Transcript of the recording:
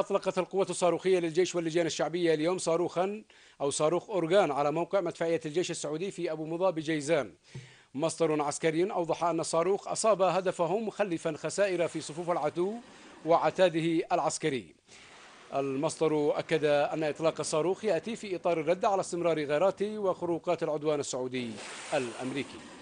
أطلقت القوات الصاروخية للجيش واللجان الشعبية اليوم صاروخا أو صاروخ أورغان على موقع مدفعية الجيش السعودي في أبو مضى بجيزان مصدر عسكري أوضح أن الصاروخ أصاب هدفه مخلفا خسائر في صفوف العدو وعتاده العسكري المصدر أكد أن إطلاق الصاروخ يأتي في إطار الرد على استمرار غارات وخروقات العدوان السعودي الأمريكي